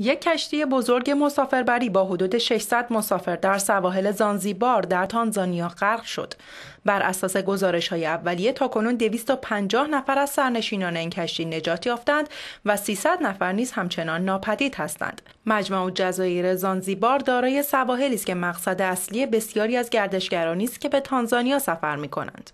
یک کشتی بزرگ مسافربری با حدود 600 مسافر در سواحل زانزیبار در تانزانیا غرق شد. بر اساس گزارش های اولیه تاکنون 250 نفر از سرنشینان این کشتی نجات یافتند و 300 نفر نیز همچنان ناپدید هستند. مجمع جزایر زانزیبار دارای سواحلی است که مقصد اصلی بسیاری از گردشگرانی است که به تانزانیا سفر می کنند.